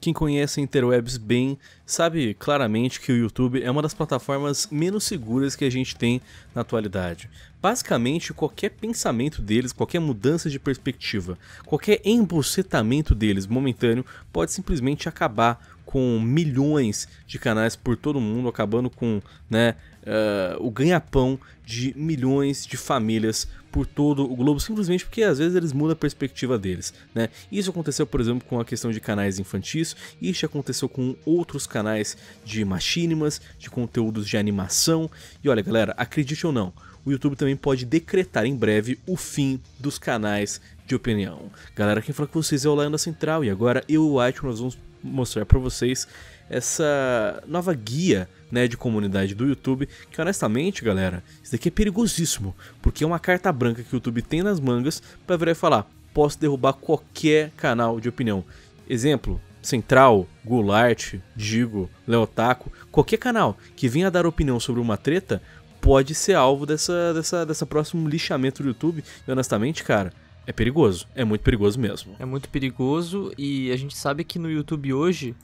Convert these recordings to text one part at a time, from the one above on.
Quem conhece a interwebs bem sabe claramente que o YouTube é uma das plataformas menos seguras que a gente tem na atualidade. Basicamente, qualquer pensamento deles, qualquer mudança de perspectiva, qualquer embocetamento deles momentâneo pode simplesmente acabar com milhões de canais por todo o mundo, acabando com né, uh, o ganha-pão de milhões de famílias por todo o globo, simplesmente porque às vezes eles mudam a perspectiva deles, né? Isso aconteceu, por exemplo, com a questão de canais infantis, isso aconteceu com outros canais de machinimas, de conteúdos de animação. E olha, galera, acredite ou não, o YouTube também pode decretar em breve o fim dos canais de opinião. Galera, quem fala com vocês é o Laiana Central e agora eu e o White nós vamos mostrar para vocês essa nova guia né, de comunidade do YouTube, que honestamente, galera, isso daqui é perigosíssimo, porque é uma carta branca que o YouTube tem nas mangas para virar e falar, posso derrubar qualquer canal de opinião. Exemplo, Central, Goulart, Digo, Leotaco, qualquer canal que venha dar opinião sobre uma treta pode ser alvo dessa, dessa, dessa próximo lixamento do YouTube. E honestamente, cara, é perigoso. É muito perigoso mesmo. É muito perigoso e a gente sabe que no YouTube hoje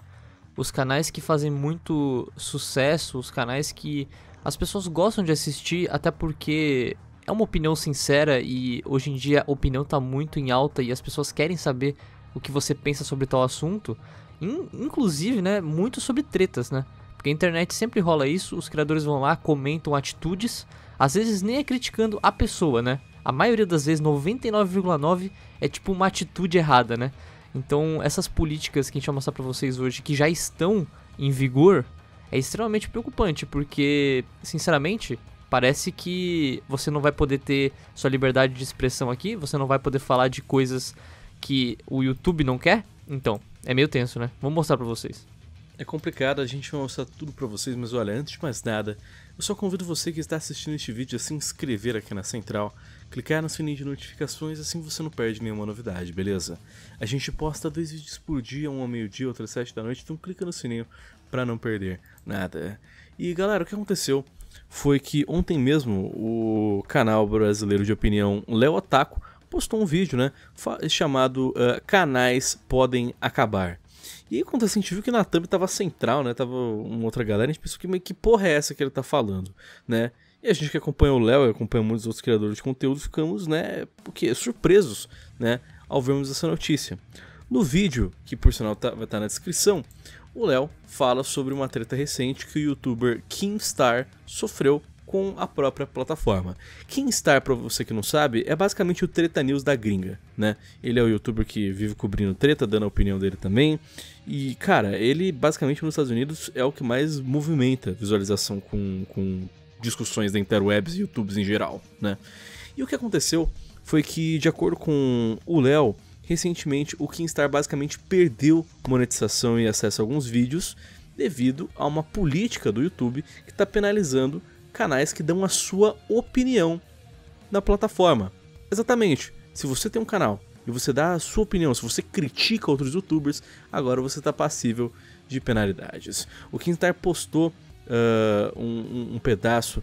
os canais que fazem muito sucesso, os canais que as pessoas gostam de assistir, até porque é uma opinião sincera e hoje em dia a opinião está muito em alta e as pessoas querem saber o que você pensa sobre tal assunto, inclusive, né, muito sobre tretas, né? Porque a internet sempre rola isso, os criadores vão lá, comentam atitudes, às vezes nem é criticando a pessoa, né? A maioria das vezes, 99,9 é tipo uma atitude errada, né? Então, essas políticas que a gente vai mostrar para vocês hoje, que já estão em vigor, é extremamente preocupante, porque, sinceramente, parece que você não vai poder ter sua liberdade de expressão aqui, você não vai poder falar de coisas que o YouTube não quer. Então, é meio tenso, né? Vamos mostrar para vocês. É complicado, a gente vai mostrar tudo para vocês, mas olha, antes de mais nada, eu só convido você que está assistindo este vídeo a se inscrever aqui na Central clicar no sininho de notificações, assim você não perde nenhuma novidade, beleza? A gente posta dois vídeos por dia, um ao meio-dia, outro às sete da noite, então clica no sininho para não perder nada. E galera, o que aconteceu foi que ontem mesmo o canal brasileiro de opinião Léo Otaku postou um vídeo, né, chamado uh, Canais Podem Acabar. E aí acontece, a gente viu que na thumb tava central, né? Tava uma outra galera, a gente pensou que, que porra é essa que ele tá falando, né? E a gente que acompanha o Léo e acompanha muitos outros criadores de conteúdo, ficamos, né, porque surpresos, né, ao vermos essa notícia. No vídeo, que por sinal tá, vai estar tá na descrição, o Léo fala sobre uma treta recente que o youtuber Kingstar sofreu com a própria plataforma. Kingstar, para você que não sabe, é basicamente o treta news da gringa, né? Ele é o youtuber que vive cobrindo treta, dando a opinião dele também. E, cara, ele basicamente nos Estados Unidos é o que mais movimenta visualização com, com discussões da interwebs e YouTubes em geral, né? E o que aconteceu foi que, de acordo com o Léo, recentemente o Keemstar basicamente perdeu monetização e acesso a alguns vídeos devido a uma política do YouTube que está penalizando canais que dão a sua opinião na plataforma. Exatamente, se você tem um canal e você dá a sua opinião, se você critica outros youtubers, agora você está passível de penalidades. O Keemstar postou uh, um, um, pedaço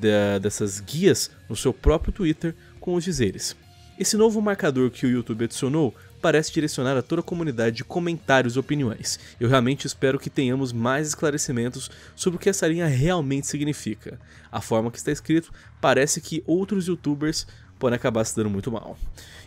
da, dessas guias no seu próprio Twitter com os dizeres. Esse novo marcador que o YouTube adicionou parece direcionar a toda a comunidade de comentários e opiniões. Eu realmente espero que tenhamos mais esclarecimentos sobre o que essa linha realmente significa. A forma que está escrito parece que outros youtubers podem acabar se dando muito mal.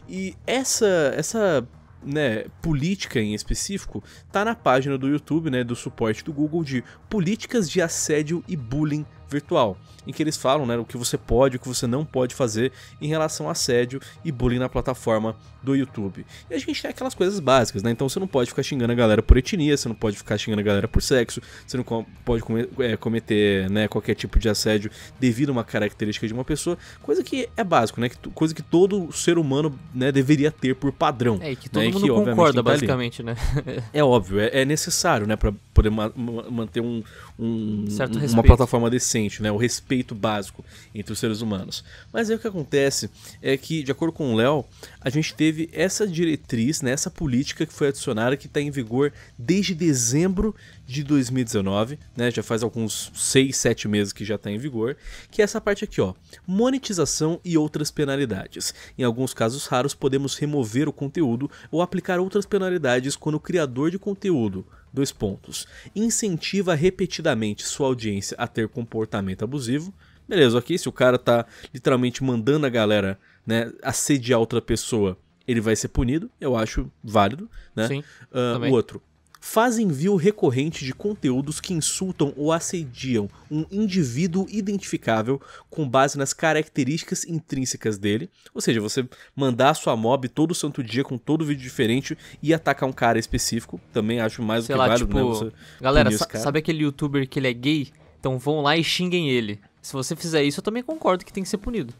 E essa, essa né, política em específico, tá na página do YouTube, né, do suporte do Google de políticas de assédio e bullying virtual, em que eles falam né, o que você pode e o que você não pode fazer em relação a assédio e bullying na plataforma do YouTube. E a gente tem aquelas coisas básicas, né? Então você não pode ficar xingando a galera por etnia, você não pode ficar xingando a galera por sexo, você não pode é, cometer né, qualquer tipo de assédio devido a uma característica de uma pessoa, coisa que é básico, né? Coisa que todo ser humano né, deveria ter por padrão. É, que né? todo né? mundo que, concorda, tá basicamente, né? é óbvio, é, é necessário, né? Pra poder ma ma manter um, um uma plataforma decente né? o respeito básico entre os seres humanos. Mas aí o que acontece é que, de acordo com o Léo, a gente teve essa diretriz, né? essa política que foi adicionada, que está em vigor desde dezembro de 2019, né? já faz alguns 6, 7 meses que já está em vigor, que é essa parte aqui, ó, monetização e outras penalidades. Em alguns casos raros, podemos remover o conteúdo ou aplicar outras penalidades quando o criador de conteúdo Dois pontos. Incentiva repetidamente sua audiência a ter comportamento abusivo. Beleza, ok? Se o cara tá literalmente mandando a galera né, assediar outra pessoa, ele vai ser punido. Eu acho válido. Né? Sim, uh, o outro, faz envio recorrente de conteúdos que insultam ou assediam um indivíduo identificável com base nas características intrínsecas dele. Ou seja, você mandar a sua mob todo santo dia com todo vídeo diferente e atacar um cara específico. Também acho mais Sei do que lá, válido, né? tipo, né? Você galera, sabe aquele youtuber que ele é gay? Então vão lá e xinguem ele. Se você fizer isso, eu também concordo que tem que ser punido.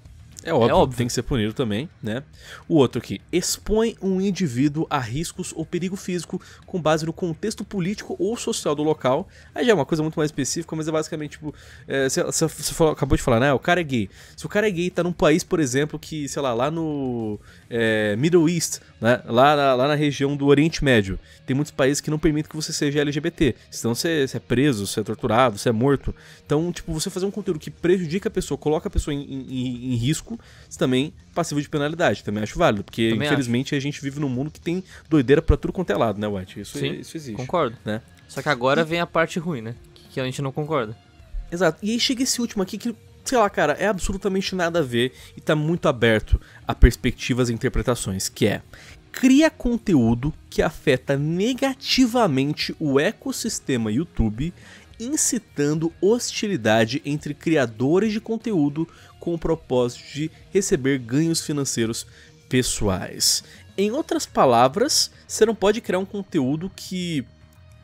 É óbvio, é óbvio, tem que ser punido também, né? O outro aqui, expõe um indivíduo a riscos ou perigo físico com base no contexto político ou social do local. Aí já é uma coisa muito mais específica, mas é basicamente, tipo, é, você, você falou, acabou de falar, né? O cara é gay. Se o cara é gay tá num país, por exemplo, que, sei lá, lá no é, Middle East, né? Lá, lá, lá, na região do Oriente Médio, tem muitos países que não permitem que você seja LGBT. Senão você, você é preso, você é torturado, você é morto. Então, tipo, você fazer um conteúdo que prejudica a pessoa, coloca a pessoa em, em, em risco, também passivo de penalidade. Também acho válido, porque também infelizmente acho. a gente vive num mundo que tem doideira pra tudo quanto é lado, né, White? Isso, Sim, isso existe. Concordo. Né? Só que agora e... vem a parte ruim, né? Que a gente não concorda. Exato. E aí chega esse último aqui que, sei lá, cara, é absolutamente nada a ver e tá muito aberto a perspectivas e interpretações, que é cria conteúdo que afeta negativamente o ecossistema YouTube incitando hostilidade entre criadores de conteúdo com o propósito de receber ganhos financeiros pessoais. Em outras palavras, você não pode criar um conteúdo que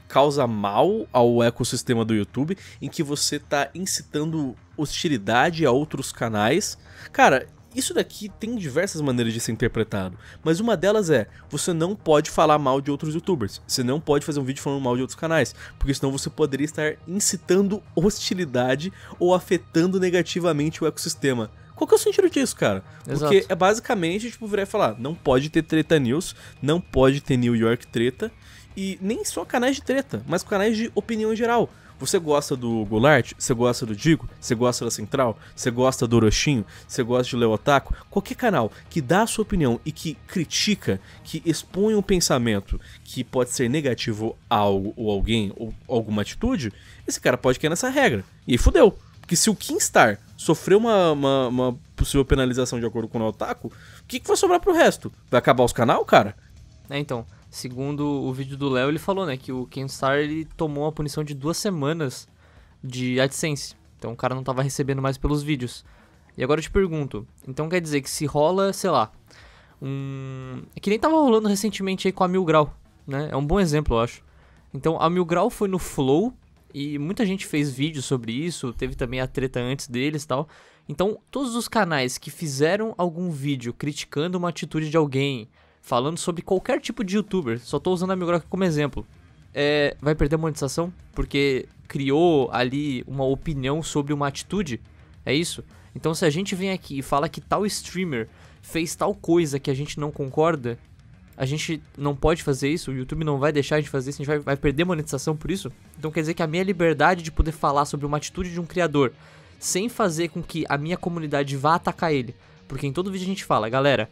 causa mal ao ecossistema do YouTube, em que você está incitando hostilidade a outros canais. Cara, isso daqui tem diversas maneiras de ser interpretado, mas uma delas é: você não pode falar mal de outros youtubers, você não pode fazer um vídeo falando mal de outros canais, porque senão você poderia estar incitando hostilidade ou afetando negativamente o ecossistema. Qual que é o sentido disso, cara? Exato. Porque é basicamente, tipo, virar e falar, não pode ter treta news, não pode ter New York treta, e nem só canais de treta, mas canais de opinião em geral. Você gosta do Goulart? Você gosta do Digo? Você gosta da Central? Você gosta do Orochinho? Você gosta de Leotaco? Qualquer canal que dá a sua opinião e que critica, que expõe um pensamento que pode ser negativo a algo ou alguém ou alguma atitude, esse cara pode cair nessa regra. E aí fudeu. Porque se o Kingstar sofreu uma, uma, uma, possível penalização de acordo com o Otaku, o que, que vai sobrar pro resto? Vai acabar os canal, cara? É, então. Segundo o vídeo do Léo, ele falou, né, que o Kenstar ele tomou uma punição de duas semanas de AdSense. Então o cara não tava recebendo mais pelos vídeos. E agora eu te pergunto, então quer dizer que se rola, sei lá, um... É que nem tava rolando recentemente aí com a Mil Grau, né? É um bom exemplo, eu acho. Então a Mil Grau foi no Flow e muita gente fez vídeos sobre isso, teve também a treta antes deles e tal. Então todos os canais que fizeram algum vídeo criticando uma atitude de alguém falando sobre qualquer tipo de youtuber, só tô usando a Migroca como exemplo, é, vai perder a monetização porque criou ali uma opinião sobre uma atitude? É isso? Então se a gente vem aqui e fala que tal streamer fez tal coisa que a gente não concorda, a gente não pode fazer isso, o YouTube não vai deixar a gente fazer isso, a gente vai, vai perder monetização por isso. Então quer dizer que a minha liberdade de poder falar sobre uma atitude de um criador sem fazer com que a minha comunidade vá atacar ele. Porque em todo vídeo a gente fala, galera,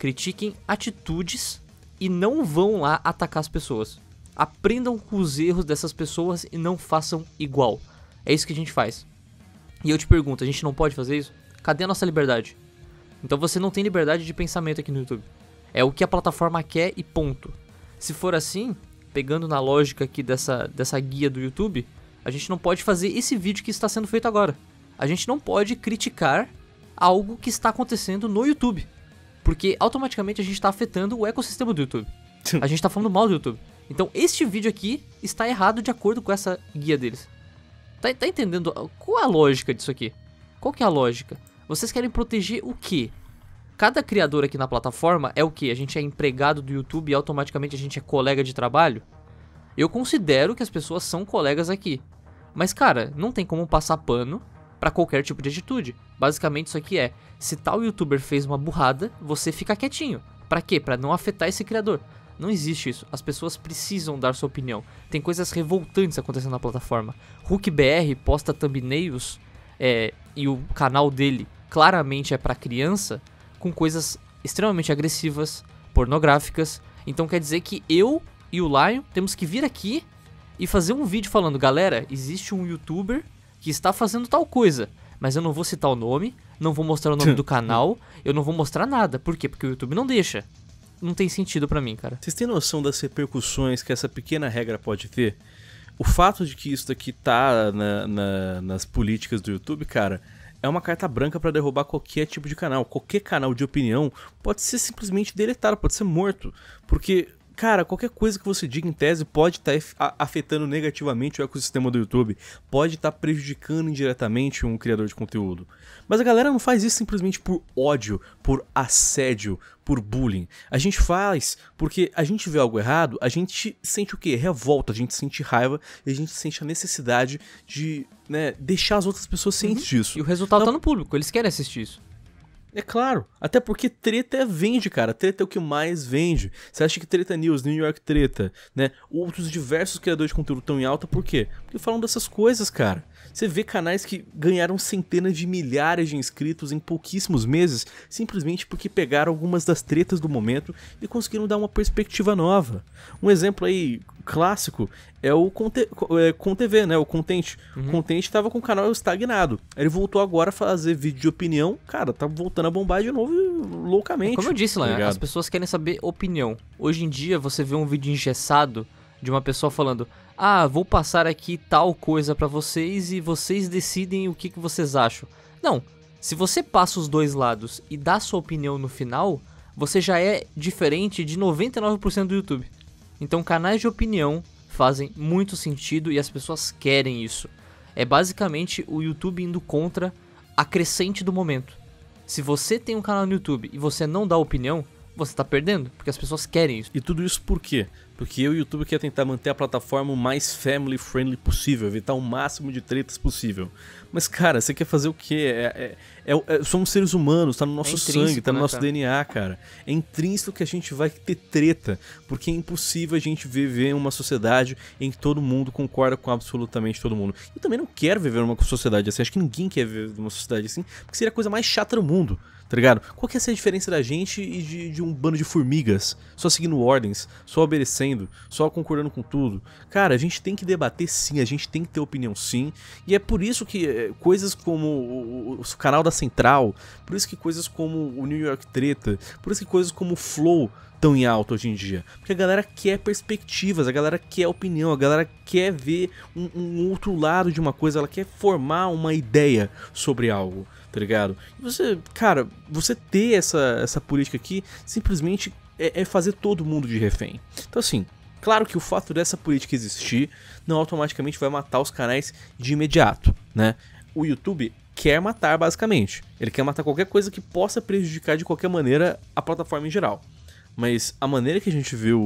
critiquem atitudes e não vão lá atacar as pessoas. Aprendam com os erros dessas pessoas e não façam igual. É isso que a gente faz. E eu te pergunto, a gente não pode fazer isso? Cadê a nossa liberdade? Então você não tem liberdade de pensamento aqui no YouTube. É o que a plataforma quer e ponto. Se for assim, pegando na lógica aqui dessa, dessa guia do YouTube, a gente não pode fazer esse vídeo que está sendo feito agora. A gente não pode criticar algo que está acontecendo no YouTube. Porque automaticamente a gente tá afetando o ecossistema do YouTube. A gente tá falando mal do YouTube. Então, este vídeo aqui está errado de acordo com essa guia deles. Tá, tá entendendo qual é a lógica disso aqui? Qual que é a lógica? Vocês querem proteger o quê? Cada criador aqui na plataforma é o quê? A gente é empregado do YouTube e automaticamente a gente é colega de trabalho? Eu considero que as pessoas são colegas aqui. Mas, cara, não tem como passar pano para qualquer tipo de atitude. Basicamente isso aqui é, se tal youtuber fez uma burrada, você fica quietinho. Para quê? Para não afetar esse criador. Não existe isso. As pessoas precisam dar sua opinião. Tem coisas revoltantes acontecendo na plataforma. Hulk BR posta thumbnails é, e o canal dele claramente é para criança com coisas extremamente agressivas, pornográficas. Então quer dizer que eu e o Lion temos que vir aqui e fazer um vídeo falando, galera, existe um youtuber que está fazendo tal coisa, mas eu não vou citar o nome, não vou mostrar o nome do canal, eu não vou mostrar nada. Por quê? Porque o YouTube não deixa. Não tem sentido para mim, cara. Vocês têm noção das repercussões que essa pequena regra pode ter? O fato de que isso daqui tá na, na, nas políticas do YouTube, cara, é uma carta branca para derrubar qualquer tipo de canal. Qualquer canal de opinião pode ser simplesmente deletado, pode ser morto. Porque Cara, qualquer coisa que você diga em tese pode estar tá afetando negativamente o ecossistema do YouTube, pode estar tá prejudicando indiretamente um criador de conteúdo. Mas a galera não faz isso simplesmente por ódio, por assédio, por bullying. A gente faz porque a gente vê algo errado, a gente sente o quê? Revolta, a gente sente raiva e a gente sente a necessidade de né, deixar as outras pessoas cientes uhum. disso. E o resultado tá então, tá no público, eles querem assistir isso. É claro, até porque treta é vende, cara. Treta é o que mais vende. Você acha que Treta é News, New York Treta, né? Outros diversos criadores de conteúdo tão em alta, por quê? Porque falam dessas coisas, cara. Você vê canais que ganharam centenas de milhares de inscritos em pouquíssimos meses, simplesmente porque pegaram algumas das tretas do momento e conseguiram dar uma perspectiva nova. Um exemplo aí clássico é o Conte, é, TV né? O Contente. Uhum. O Contente estava com o canal estagnado. Ele voltou agora a fazer vídeo de opinião. Cara, tá voltando a bombar de novo loucamente. É como eu disse lá, tá as pessoas querem saber opinião. Hoje em dia, você vê um vídeo engessado de uma pessoa falando: "Ah, vou passar aqui tal coisa para vocês e vocês decidem o que, que vocês acham". Não, se você passa os dois lados e dá sua opinião no final, você já é diferente de 99% do YouTube. Então, canais de opinião fazem muito sentido e as pessoas querem isso. É basicamente o YouTube indo contra a crescente do momento. Se você tem um canal no YouTube e você não dá opinião, você está perdendo, porque as pessoas querem isso. E tudo isso por quê? Porque eu e o YouTube quer tentar manter a plataforma o mais family friendly possível, evitar o máximo de tretas possível. Mas, cara, você quer fazer o quê? É, é, é, é somos seres humanos, tá no nosso é sangue, tá né, no né, nosso cara? DNA, cara. É intrínseco que a gente vai ter treta, porque é impossível a gente viver em uma sociedade em que todo mundo concorda com absolutamente todo mundo. Eu também não quero viver numa sociedade assim, acho que ninguém quer viver numa sociedade assim, porque seria a coisa mais chata do mundo tá ligado? Qual que é essa diferença da gente e de, de, um bando de formigas? Só seguindo ordens, só obedecendo, só concordando com tudo. Cara, a gente tem que debater sim, a gente tem que ter opinião sim. E é por isso que é, coisas como o, o, o, canal da Central, por isso que coisas como o New York Treta, por isso que coisas como o Flow tão em alta hoje em dia. Porque a galera quer perspectivas, a galera quer opinião, a galera quer ver um, um outro lado de uma coisa, ela quer formar uma ideia sobre algo tá ligado? você, cara, você ter essa, essa política aqui simplesmente é, é fazer todo mundo de refém. Então, assim, Claro que o fato dessa política existir não automaticamente vai matar os canais de imediato, né? O YouTube quer matar basicamente. Ele quer matar qualquer coisa que possa prejudicar de qualquer maneira a plataforma em geral. Mas a maneira que a gente vê o,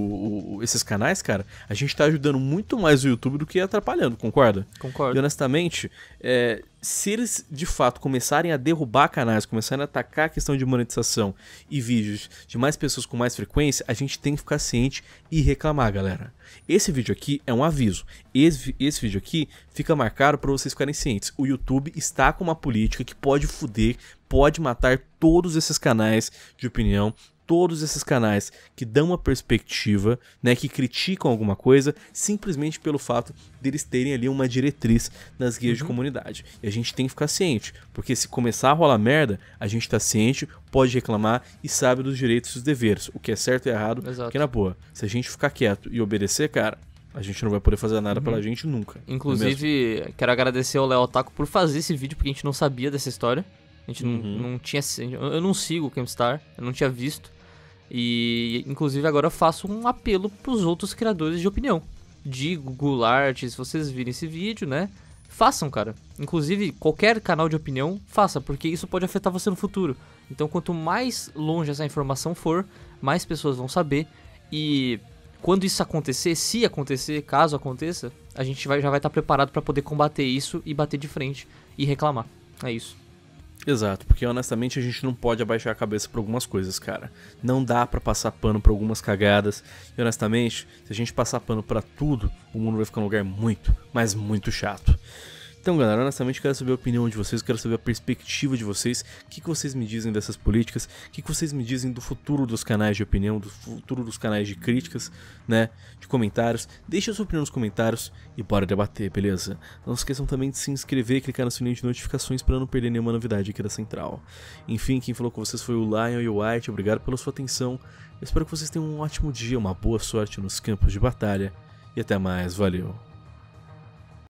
o, esses canais, cara, a gente tá ajudando muito mais o YouTube do que atrapalhando, concorda? Concordo. E honestamente, é, se eles de fato começarem a derrubar canais, começarem a atacar a questão de monetização e vídeos de mais pessoas com mais frequência, a gente tem que ficar ciente e reclamar, galera. Esse vídeo aqui é um aviso. Esse, esse vídeo aqui fica marcado para vocês ficarem cientes. O YouTube está com uma política que pode foder, pode matar todos esses canais de opinião, todos esses canais que dão uma perspectiva, né, que criticam alguma coisa, simplesmente pelo fato deles terem ali uma diretriz nas guias uhum. de comunidade. E a gente tem que ficar ciente, porque se começar a rolar merda, a gente tá ciente, pode reclamar e sabe dos direitos e dos deveres, o que é certo e errado, é Exato. que na boa. Se a gente ficar quieto e obedecer, cara, a gente não vai poder fazer nada uhum. pela gente nunca. Inclusive, quero agradecer ao Léo Otaku por fazer esse vídeo, porque a gente não sabia dessa história. A gente uhum. não, não tinha. Eu não sigo o Camstar, eu não tinha visto. E inclusive agora eu faço um apelo para os outros criadores de opinião. de Goulart, se vocês virem esse vídeo, né? Façam, cara. Inclusive, qualquer canal de opinião, faça, porque isso pode afetar você no futuro. Então, quanto mais longe essa informação for, mais pessoas vão saber. E quando isso acontecer, se acontecer, caso aconteça, a gente vai, já vai estar preparado para poder combater isso e bater de frente e reclamar. É isso. Exato, porque honestamente a gente não pode abaixar a cabeça para algumas coisas, cara. Não dá para passar pano para algumas cagadas. E honestamente, se a gente passar pano para tudo, o mundo vai ficar um lugar muito, mas muito chato. Então, galera, honestamente, quero saber a opinião de vocês, quero saber a perspectiva de vocês, o que, que vocês me dizem dessas políticas, o que, que vocês me dizem do futuro dos canais de opinião, do futuro dos canais de críticas, né, de comentários. Deixa a sua opinião nos comentários e bora debater, beleza? Não se esqueçam também de se inscrever e clicar no sininho de notificações para não perder nenhuma novidade aqui da Central. Enfim, quem falou com vocês foi o Lion e o White, obrigado pela sua atenção. Eu espero que vocês tenham um ótimo dia, uma boa sorte nos campos de batalha e até mais, valeu!